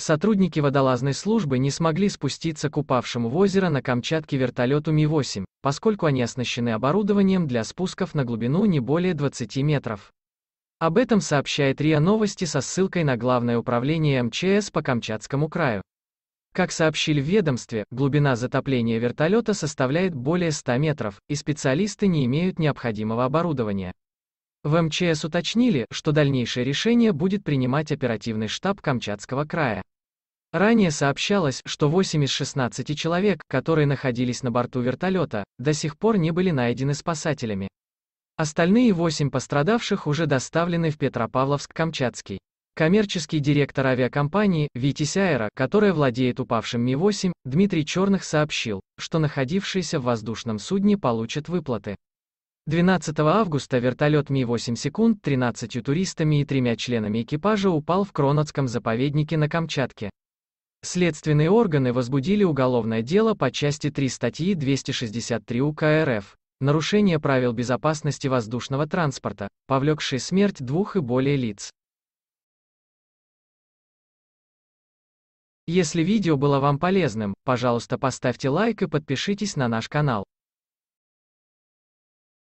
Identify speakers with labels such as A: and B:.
A: Сотрудники водолазной службы не смогли спуститься к упавшему в озеро на Камчатке вертолету Ми-8, поскольку они оснащены оборудованием для спусков на глубину не более 20 метров. Об этом сообщает РИА Новости со ссылкой на Главное управление МЧС по Камчатскому краю. Как сообщили в ведомстве, глубина затопления вертолета составляет более 100 метров, и специалисты не имеют необходимого оборудования. В МЧС уточнили, что дальнейшее решение будет принимать оперативный штаб Камчатского края. Ранее сообщалось, что 8 из 16 человек, которые находились на борту вертолета, до сих пор не были найдены спасателями. Остальные 8 пострадавших уже доставлены в Петропавловск-Камчатский. Коммерческий директор авиакомпании «Витязь Аэро», которая владеет упавшим Ми-8, Дмитрий Черных сообщил, что находившиеся в воздушном судне получат выплаты. 12 августа вертолет Ми-8 секунд 13 туристами и тремя членами экипажа упал в Кронотском заповеднике на Камчатке. Следственные органы возбудили уголовное дело по части 3 статьи 263 УК РФ «Нарушение правил безопасности воздушного транспорта, повлекшее смерть двух и более лиц». Если видео было вам полезным, пожалуйста поставьте лайк и подпишитесь на наш канал.